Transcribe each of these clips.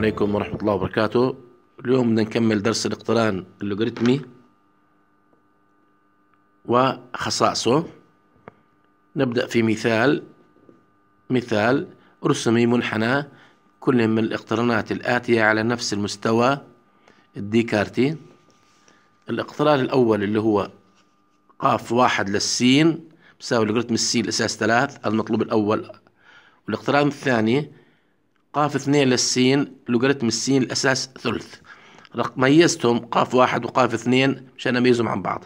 عليكم ورحمة الله وبركاته اليوم بدنا نكمل درس الاقتران اللوغاريتمي وخصائصه نبدأ في مثال مثال ارسمي منحنى كل من الاقترانات الآتية على نفس المستوى الديكارتي الاقتران الأول اللي هو قاف واحد للسين بساوي لوغاريتم السين الأساس ثلاث المطلوب الأول والاقتران الثاني قاف اثنين للسين لوغاريتم السين الأساس ثلث ميزتهم قاف واحد وقاف اثنين مشان أميزهم عن بعض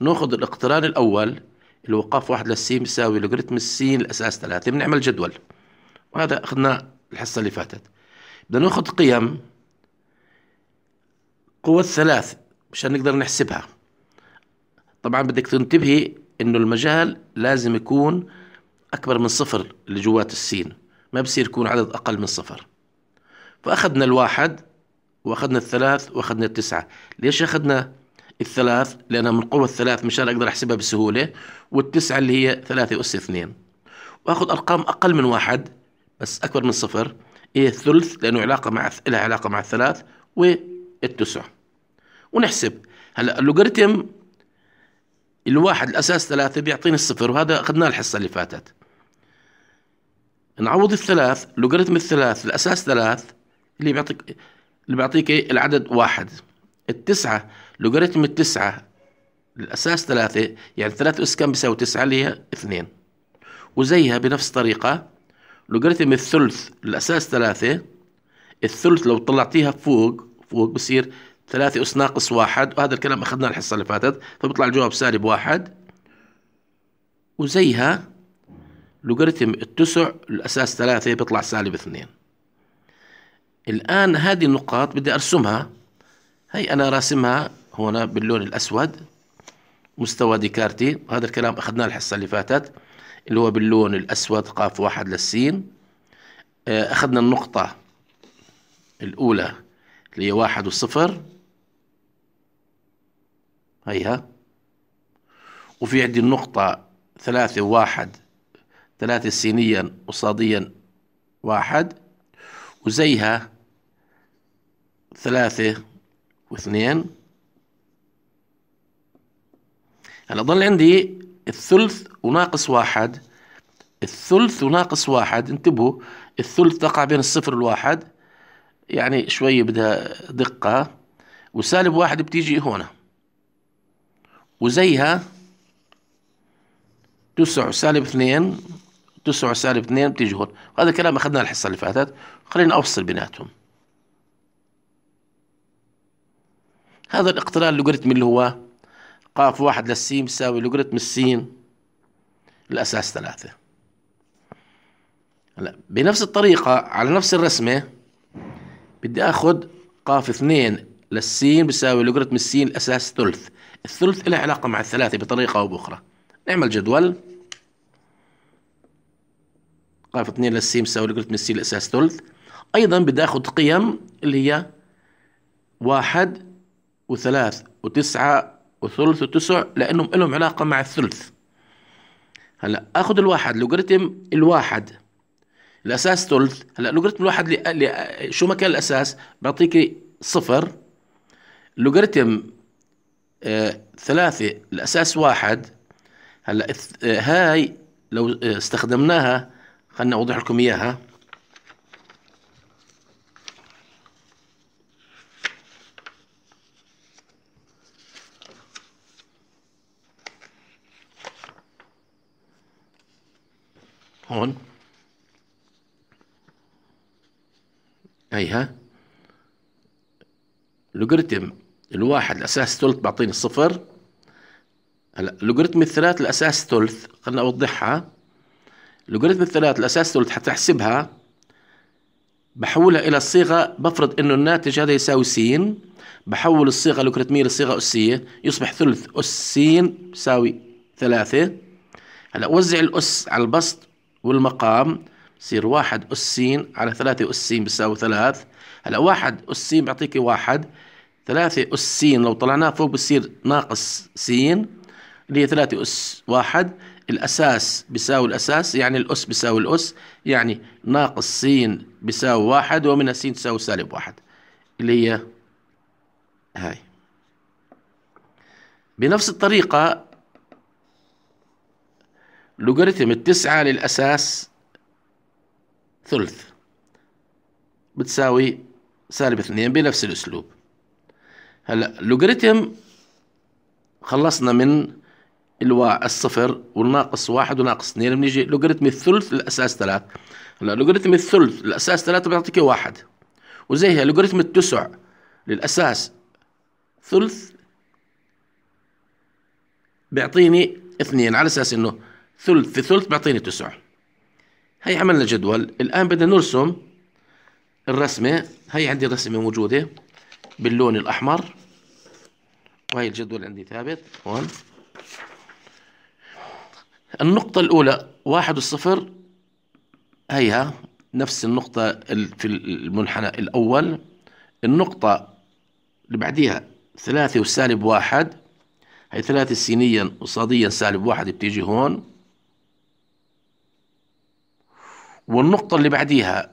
ناخذ الاقتران الأول اللي هو قاف واحد للسين بيساوي لوغاريتم السين الأساس ثلاثة بنعمل جدول وهذا أخذناه الحصة اللي فاتت بدنا ناخذ قيم قوة الثلاث مشان نقدر نحسبها طبعا بدك تنتبهي انه المجال لازم يكون اكبر من صفر اللي جوات السين ما بصير يكون عدد أقل من صفر فأخذنا الواحد وأخذنا الثلاث وأخذنا التسعة ليش أخذنا الثلاث لأنها من قوة الثلاث مشان أقدر أحسبها بسهولة والتسعة اللي هي ثلاثة أس اثنين وأخذ أرقام أقل من واحد بس أكبر من صفر هي إيه الثلث لأنه علاقة مع لها علاقة مع الثلاث والتسع ونحسب هلا اللوغاريتم الواحد الأساس ثلاثة بيعطيني الصفر وهذا أخذناه الحصة اللي فاتت نعوض الثلاث لوغاريتم الثلاث الأساس ثلاث اللي بيعطيك اللي بيعطيك إيه؟ العدد واحد التسعة لوغاريتم التسعة الأساس ثلاثة يعني ثلاثة أس كم بيساوي تسعة اللي هي اثنين وزيها بنفس الطريقة لوغاريتم الثلث الأساس ثلاثة الثلث لو طلعتيها فوق فوق بصير ثلاثة أس ناقص واحد وهذا الكلام أخذناه الحصة اللي فاتت فبيطلع الجواب سالب واحد وزيها لوغاريتم التسع الأساس ثلاثة بيطلع سالب اثنين الآن هذه النقاط بدي أرسمها هي أنا راسمها هنا باللون الأسود مستوى ديكارتي هذا الكلام أخذناه الحصة اللي فاتت اللي هو باللون الأسود قاف واحد للسين آه، أخذنا النقطة الأولى اللي هي واحد وصفر هيها وفي عندي النقطة ثلاثة وواحد ثلاثة سينيا وصاديا واحد وزيها ثلاثة واثنين هلا ضل عندي الثلث وناقص واحد الثلث وناقص واحد انتبهوا الثلث تقع بين الصفر والواحد يعني شوية بدها دقة وسالب واحد بتيجي هنا وزيها تسع سالب اثنين تسعة سالب اثنين بتيجي هون هذا الكلام أخذناه الحصة اللي فاتت خلينا أفصل بيناتهم هذا الاقتران اللوغاريتم اللي هو قاف واحد للسين بيساوي لوغاريتم السين الأساس ثلاثة هلا بنفس الطريقة على نفس الرسمة بدي آخذ قاف اثنين للسين بيساوي لوغاريتم السين الأساس ثلث الثلث له علاقة مع الثلاثة بطريقة أو بأخرى نعمل جدول قاف 2 للسيم واللي قلت من السي الاساس ثلث ايضا بدي اخذ قيم اللي هي واحد وثلاث وتسعة وثلث وتسع لانهم لهم علاقة مع الثلث هلا اخذ الواحد لوغاريتم الواحد الاساس ثلث هلا لوغاريتم الواحد ل... ل... شو مكان الاساس بعطيك صفر لوغاريتم آه ثلاثة الاساس واحد هلا آه، هاي لو آه، استخدمناها خلنا أوضح لكم إياها هون هيها لوغاريتم الواحد الأساس ثلث بعطيني صفر هلا لوغاريتم الثلاث الأساس ثلث خلنا أوضحها اللوغاريتم الثلاث الأساس ثلث حتحسبها بحولها إلى الصيغة بفرض إنه الناتج هذا يساوي س بحول الصيغة اللوغاريتمية لصيغة أسية يصبح ثلث أس س يساوي ثلاثة هلا وزع الأس على البسط والمقام بصير واحد أس س على ثلاثة أس س بيساوي ثلاث هلا واحد أس س بيعطيكي واحد ثلاثة أس س لو طلعناه فوق بصير ناقص س اللي هي ثلاثة أس واحد الأساس بيساوي الأساس يعني الأس بيساوي الأس يعني ناقص س بيساوي واحد ومن السين تساوي سالب واحد اللي هي هاي بنفس الطريقة لوغاريتم التسعة للأساس ثلث بتساوي سالب اثنين بنفس الأسلوب هلا لوغاريتم خلصنا من الصفر والناقص واحد وناقص اثنين بنيجي لوغاريتم الثلث الاساس ثلاث هلا لوغاريتم الثلث الاساس ثلاثة بيعطيك واحد وزيها لوغاريتم التسع للاساس ثلث بيعطيني اثنين على اساس انه ثلث في ثلث بيعطيني تسع هي عملنا جدول الان بدنا نرسم الرسمة هي عندي رسمه موجودة باللون الاحمر وهي الجدول عندي ثابت هون النقطة الأولى واحد والصفر هيها نفس النقطة في المنحنى الأول النقطة اللي بعديها ثلاثة وسالب واحد هي ثلاثة سينيا وصاديا سالب واحد بتيجي هون والنقطة اللي بعديها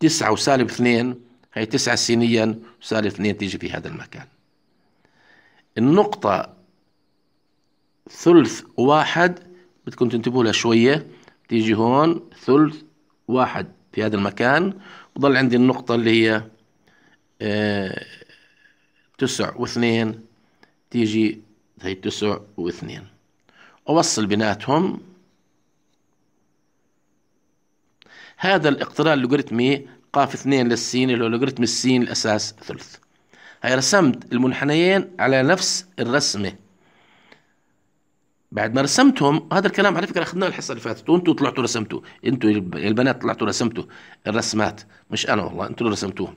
تسعة وسالب اثنين هي تسعة سينيا وسالب اثنين تيجي في هذا المكان النقطة ثلث واحد بدكم تنتبهوا لها شوية تيجي هون ثلث واحد في هذا المكان وضل عندي النقطة اللي هي آه، تسع واثنين تيجي هي تسع واثنين أوصل بيناتهم هذا الاقتران اللوغاريتمي قاف اثنين للسين اللي هو لوغاريتم السين الأساس ثلث هي رسمت المنحنيين على نفس الرسمة بعد ما رسمتهم هذا الكلام على فكره اخذناه الحصه اللي فاتت وانتم طلعتوا رسمتوا انتم البنات طلعتوا رسمتوا الرسمات مش انا والله انتم اللي رسمتوها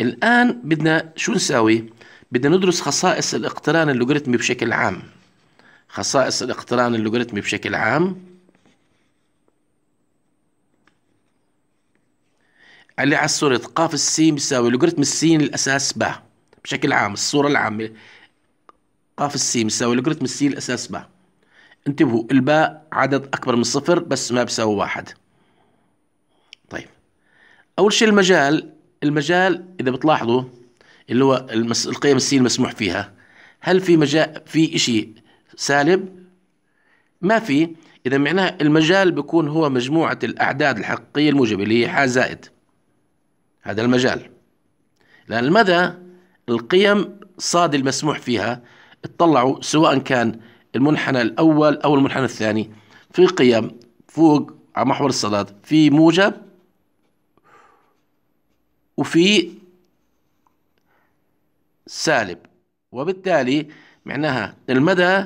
الان بدنا شو نساوي بدنا ندرس خصائص الاقتران اللوغاريتمي بشكل عام خصائص الاقتران اللوغاريتمي بشكل عام اللي على الصورة قاف السين بيساوي لوغاريتم السين الأساس باء بشكل عام الصورة العامة قاف السي مساوي لوغاريتم السي الاساس باء انتبهوا الباء عدد اكبر من صفر بس ما بيساوي واحد طيب اول شيء المجال المجال اذا بتلاحظوا اللي هو المس... القيم السي المسموح فيها هل في مجال في شيء سالب ما في اذا معناها المجال بيكون هو مجموعه الاعداد الحقيقيه الموجبه اللي هي ح زائد هذا المجال لان المدى القيم صاد المسموح فيها اطلعوا سواء كان المنحنى الأول أو المنحنى الثاني في قيم فوق على محور الصلاة في موجب وفي سالب وبالتالي معناها المدى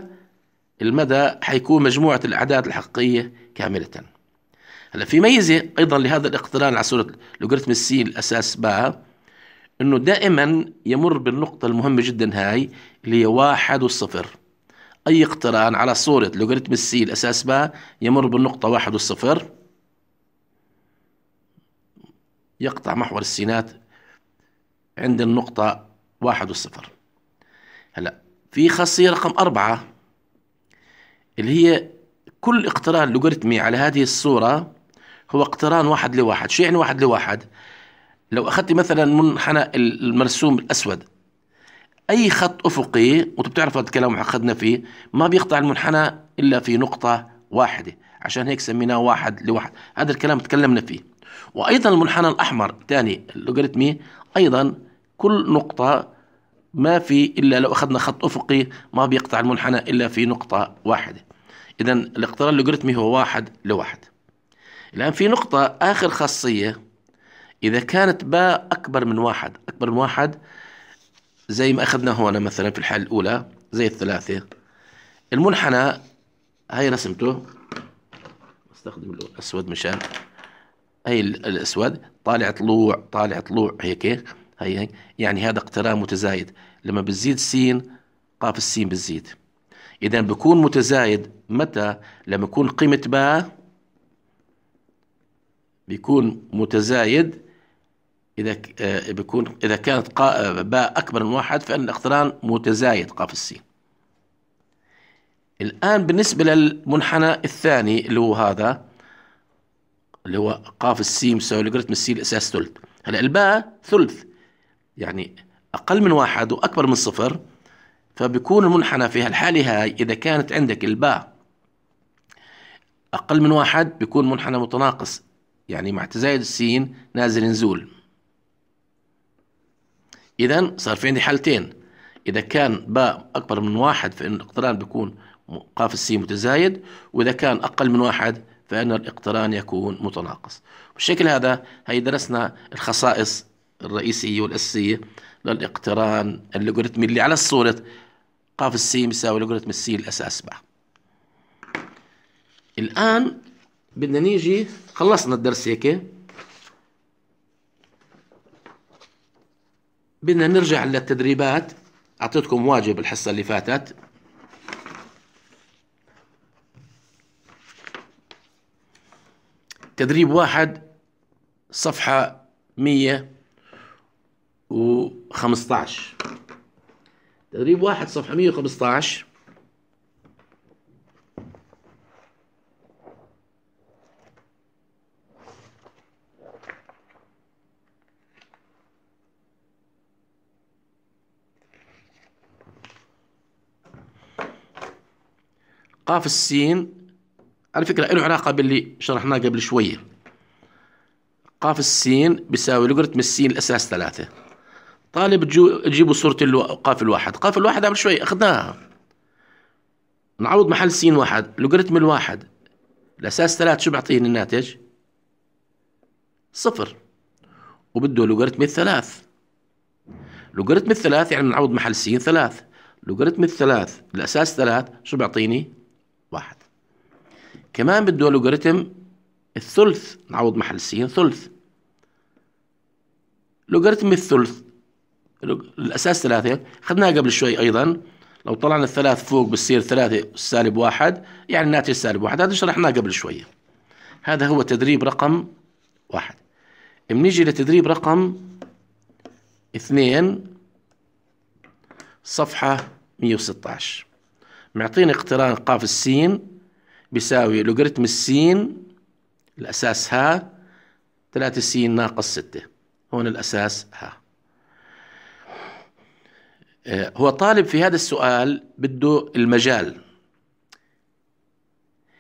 المدى حيكون مجموعة الأعداد الحقيقية كاملة هلا في ميزة أيضا لهذا الاقتران على صورة لوغاريتم السين الأساس باء انه دائما يمر بالنقطة المهمة جدا هاي اللي هي واحد والصفر اي اقتران على صورة لوغاريتم السي الاساس بها يمر بالنقطة واحد والصفر يقطع محور السينات عند النقطة واحد والصفر هلا في خاصية رقم أربعة اللي هي كل اقتران لوغاريتمي على هذه الصورة هو اقتران واحد لواحد شو يعني واحد لواحد لو اخذت مثلا منحنى المرسوم الاسود اي خط افقي وانتم بتعرفوا هذا الكلام اخذنا فيه ما بيقطع المنحنى الا في نقطه واحده عشان هيك سميناه واحد لواحد هذا الكلام تكلمنا فيه وايضا المنحنى الاحمر الثاني اللوغاريتمي ايضا كل نقطه ما في الا لو اخذنا خط افقي ما بيقطع المنحنى الا في نقطه واحده اذا الاقتران اللوغاريتمي هو واحد لواحد الان في نقطه اخر خاصيه إذا كانت باء أكبر من واحد أكبر من واحد زي ما أخذنا هنا مثلا في الحالة الأولى زي الثلاثة المنحنى هاي رسمته استخدم اللون الأسود مشان هي الأسود طالع طلوع طالع طلوع هيك هي هيك يعني هذا اقتران متزايد لما بتزيد سين قاف السين بتزيد إذا بكون متزايد متى لما يكون قيمة باء بيكون متزايد اذا آه، بيكون اذا كانت آه، باء اكبر من واحد فان الاقتران متزايد قاف السين الان بالنسبه للمنحنى الثاني اللي هو هذا اللي هو قاف السين يساوي لوغاريتم السين الاساس ثلث هلا الباء ثلث يعني اقل من واحد واكبر من صفر فبيكون المنحنى في هالحاله هاي اذا كانت عندك الباء اقل من واحد بيكون منحنى متناقص يعني مع تزايد السين نازل نزول اذا صار في عندي حالتين اذا كان باء اكبر من واحد فان الاقتران بيكون قاف السي متزايد واذا كان اقل من واحد فان الاقتران يكون متناقص بالشكل هذا هي درسنا الخصائص الرئيسيه والاساسيه للاقتران اللوغاريتمي اللي على الصوره قاف السي يساوي لوغاريتم السي الاساس بقى الان بدنا نيجي خلصنا الدرس هيك بدنا نرجع للتدريبات أعطيتكم واجب الحصة اللي فاتت تدريب واحد صفحة 115 تدريب واحد صفحة 115 قاف السين على فكرة له علاقة باللي شرحناه قبل شوية قاف السين بيساوي لوغاريتم السين الأساس ثلاثة طالب تجيبوا صورة الو... قاف الواحد قاف الواحد قبل شوي أخذناها نعوض محل سين واحد لوغاريتم الواحد الأساس ثلاثة شو بيعطيني الناتج؟ صفر وبده لوغاريتم الثلاث لوغاريتم الثلاث يعني بنعوض محل سين ثلاث لوغاريتم الثلاث الأساس ثلاث شو بيعطيني؟ كمان بده لوغاريتم الثلث نعوض محل السين ثلث لوغاريتم الثلث الأساس ثلاثة أخذناها قبل شوي أيضا لو طلعنا الثلاث فوق بصير ثلاثة سالب واحد يعني الناتج سالب واحد هذا شرحناه قبل شوية هذا هو تدريب رقم واحد بنيجي لتدريب رقم اثنين صفحة 116 معطيني اقتران قاف السين بيساوي لوغاريتم السين الأساس ها 3 سين ناقص 6 هون الأساس ها آه، هو طالب في هذا السؤال بده المجال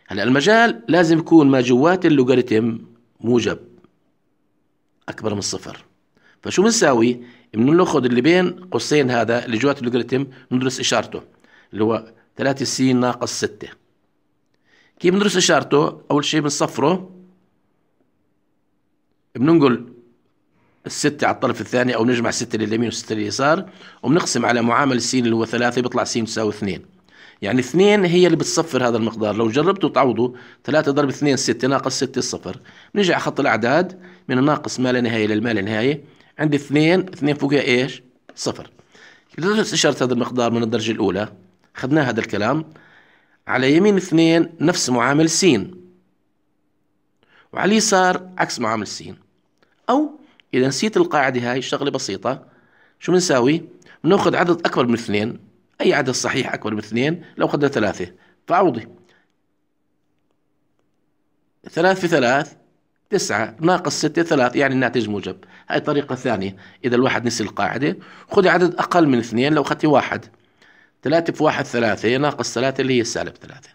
هلا المجال لازم يكون ما جوات اللوغاريتم موجب اكبر من الصفر فشو بنساوي؟ بناخذ اللي بين قوسين هذا اللي جوات اللوغاريتم بندرس اشارته اللي هو 3 س ناقص 6 كيف بندرس اشارته اول شيء بنصفره بننقل الستة على الطرف الثاني او نجمع ستة لليمين وستة لليسار وبنقسم على معامل س اللي هو ثلاثة بيطلع س تساوي اثنين يعني اثنين هي اللي بتصفر هذا المقدار لو جربتوا تعوضوا ثلاثة ضرب اثنين ستة ناقص ستة صفر بنجي على خط الاعداد من الناقص ما لا نهاية للما لا نهاية عندي اثنين اثنين فوقها ايش صفر لدرجة اشارة هذا المقدار من الدرجة الاولى خدنا هذا الكلام على يمين اثنين نفس معامل س وعلى اليسار عكس معامل س أو إذا نسيت القاعدة هاي شغلة بسيطة شو بنساوي؟ بناخذ عدد أكبر من اثنين أي عدد صحيح أكبر من اثنين لو أخذنا ثلاثة فعوضي ثلاث في ثلاث تسعة ناقص ستة ثلاث يعني الناتج موجب هاي طريقة ثانية إذا الواحد نسي القاعدة خذي عدد أقل من اثنين لو أخذتي واحد 3 في واحد 3 هي ناقص 3 اللي هي سالب 3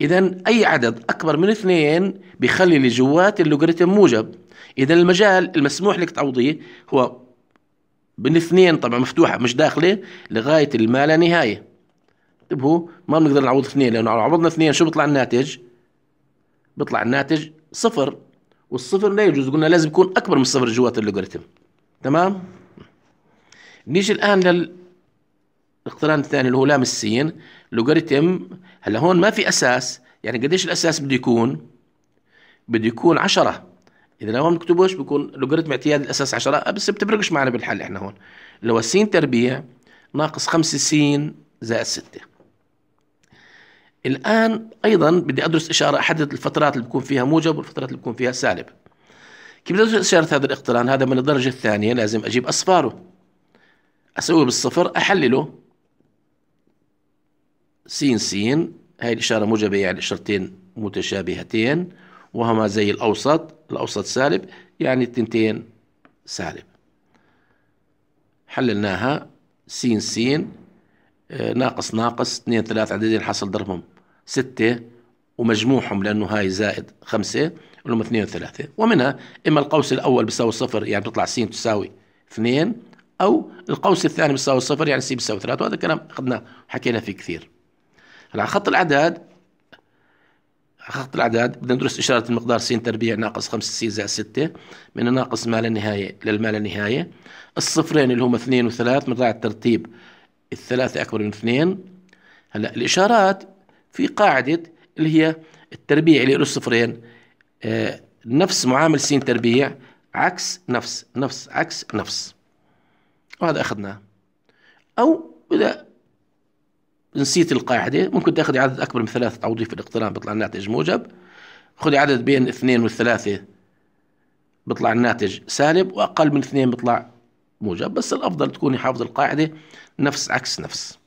إذا أي عدد أكبر من اثنين بيخلي اللي جوات اللوغاريتم موجب إذا المجال المسموح لك تعوضيه هو من اثنين طبعا مفتوحة مش داخلة لغاية ما لا نهاية انتبهوا طيب ما بنقدر نعوض اثنين لأنه لو عوضنا اثنين شو بيطلع الناتج؟ بيطلع الناتج صفر والصفر لا يجوز قلنا لازم يكون أكبر من الصفر جوات اللوغاريتم تمام؟ نيجي الآن لل الاقتران الثاني اللي هو لام السين لوغاريتم هلا هون ما في اساس يعني قديش الاساس بده يكون بده يكون 10 اذا لو ما بنكتبوش بكون لوغاريتم اعتياد الاساس 10 آه، بس بتفرقش معنا بالحل احنا هون اللي هو السين تربيع ناقص 5 سين زائد 6 الان ايضا بدي ادرس اشاره احدد الفترات اللي بكون فيها موجب والفترات اللي بكون فيها سالب كيف بدي ادرس اشاره هذا الاقتران هذا من الدرجه الثانيه لازم اجيب اصفاره اسويه بالصفر احلله سين سين هاي الإشارة موجبة يعني إشارتين متشابهتين وهما زي الأوسط الأوسط سالب يعني التنتين سالب حللناها سين سين آه، ناقص ناقص اثنين ثلاث عددين حصل ضربهم ستة ومجموعهم لأنه هاي زائد خمسة هم اثنين وثلاثة ومنها إما القوس الأول بيساوي صفر يعني بتطلع سين تساوي اثنين أو القوس الثاني بيساوي صفر يعني سين بيساوي ثلاثة وهذا الكلام أخذناه حكينا فيه كثير هلا خط الاعداد خط الاعداد بدنا ندرس اشاره المقدار س تربيع ناقص 5 س زائد 6 من ناقص ما لا نهايه للما لا نهايه الصفرين اللي هم اثنين وثلاث بنراعي الترتيب الثلاثه اكبر من اثنين هلا الاشارات في قاعده اللي هي التربيع اللي له صفرين آه نفس معامل س تربيع عكس نفس نفس عكس نفس وهذا اخذناه او اذا نسيت القاعده ممكن تاخذي عدد اكبر من ثلاثه تعوضيه في الاقتران بيطلع الناتج موجب خذي عدد بين اثنين والثلاثه بيطلع الناتج سالب واقل من اثنين بيطلع موجب بس الافضل تكوني حافظ القاعده نفس عكس نفس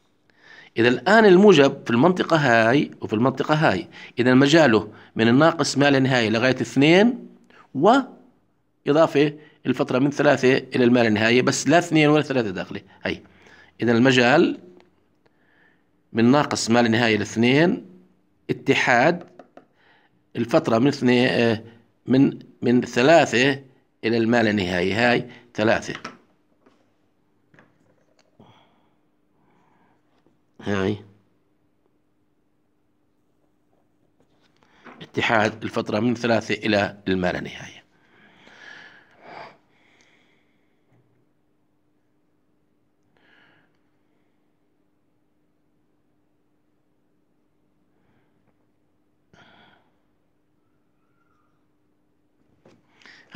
اذا الان الموجب في المنطقه هاي وفي المنطقه هاي اذا مجاله من الناقص ما لا نهايه لغايه اثنين و اضافه الفتره من ثلاثه الى المال لا نهايه بس لا اثنين ولا ثلاثه داخله هي اذا المجال من ناقص ما لا نهاية لاثنين اتحاد الفترة من اثنين آه، من من ثلاثة إلى الما لا نهاية هاي ثلاثة هاي اتحاد الفترة من ثلاثة إلى الما لا نهاية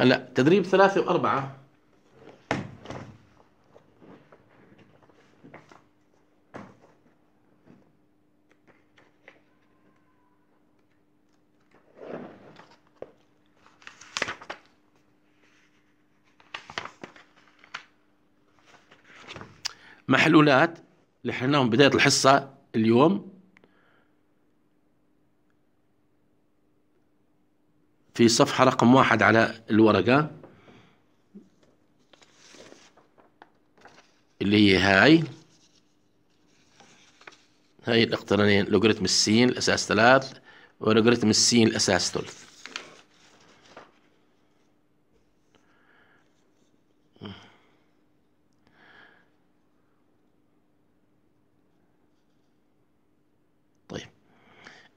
هلا تدريب ثلاثة وأربعة محلولات اللي حلناهم بداية الحصة اليوم في صفحة رقم واحد على الورقة اللي هي هاي هاي الاقترانين لوغاريتم السين الأساس ثلاث ولوغاريتم السين الأساس ثلث طيب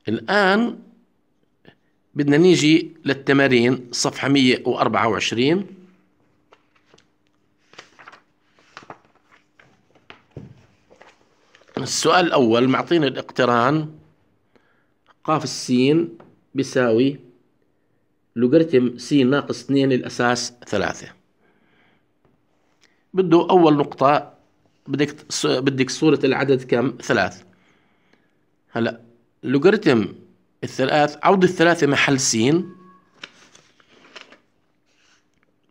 الآن بدنا نيجي للتمارين صفحة 124 السؤال الأول معطينا الاقتران قاف السين بيساوي لوغاريتم س ناقص 2 الأساس 3 بده أول نقطة بدك بدك صورة العدد كم؟ ثلاث هلا لوغاريتم الثلاث عوض الثلاثة محل سين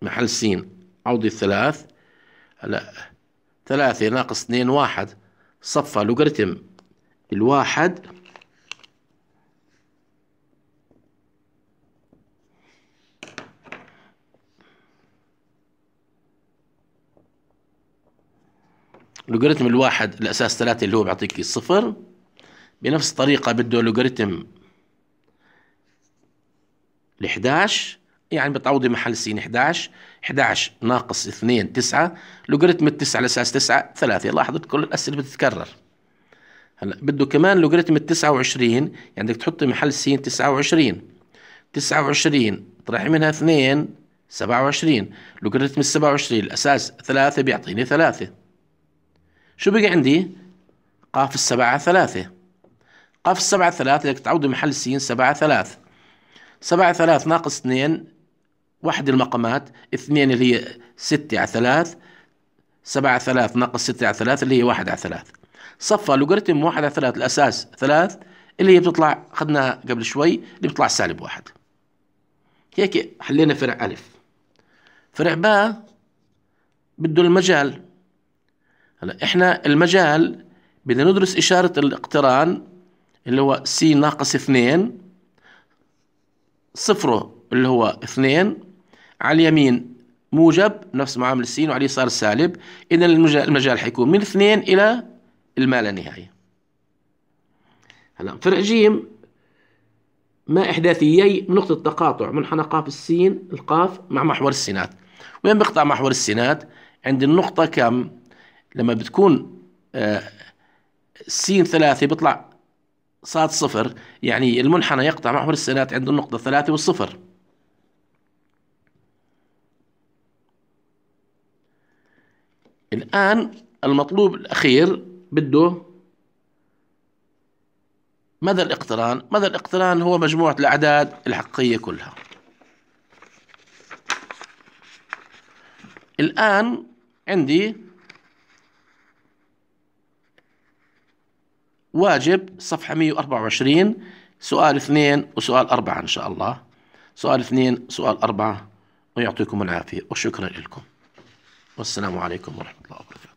محل سين عوض الثلاث هلا ثلاثة ناقص اثنين واحد صفى لوغاريتم الواحد لوغاريتم الواحد الأساس ثلاثة اللي هو بيعطيك الصفر بنفس الطريقة بده لوغاريتم ال 11 يعني بتعوضي محل السين 11 11 ناقص 2 9 لوغاريتم ال 9 على اساس 9 3 لاحظت كل الاسئله بتتكرر هلا بده كمان لوغاريتم ال 29 يعني بدك تحطي محل السين 29 29 طرحي منها 2 27 لوغاريتم ال 27 الاساس 3 بيعطيني 3 شو بقي عندي؟ قاف السبعة ثلاثة قاف السبعة ثلاثة بدك تعوضي محل السين سبعة ثلاثة سبعة ثلاث ناقص اثنين واحد المقامات اثنين اللي هي ستة على ثلاث سبعة ثلاث ناقص ستة على ثلاث اللي هي واحد على ثلاث صفى لوغاريتم واحد على ثلاث الأساس ثلاث اللي هي بتطلع أخذناها قبل شوي اللي بتطلع سالب واحد هيك حلينا فرع ألف فرع باء بده المجال هلا احنا المجال بدنا ندرس إشارة الاقتران اللي هو سي ناقص اثنين صفره اللي هو اثنين على اليمين موجب نفس معامل السين وعلى اليسار سالب إذا المجال حيكون من اثنين إلى الما لا نهاية هلا فرع جيم ما إحداثيي نقطة تقاطع منحنى قاف السين القاف مع محور السينات وين بيقطع محور السينات عند النقطة كم لما بتكون آه سين ثلاثة بيطلع صاد صفر يعني المنحنى يقطع محور السينات عند النقطة الثلاثة والصفر الآن المطلوب الأخير بده مدى الاقتران مدى الاقتران هو مجموعة الأعداد الحقيقية كلها الآن عندي واجب صفحة 124 سؤال اثنين وسؤال أربعة إن شاء الله سؤال اثنين سؤال أربعة ويعطيكم العافية وشكرا لكم والسلام عليكم ورحمة الله وبركاته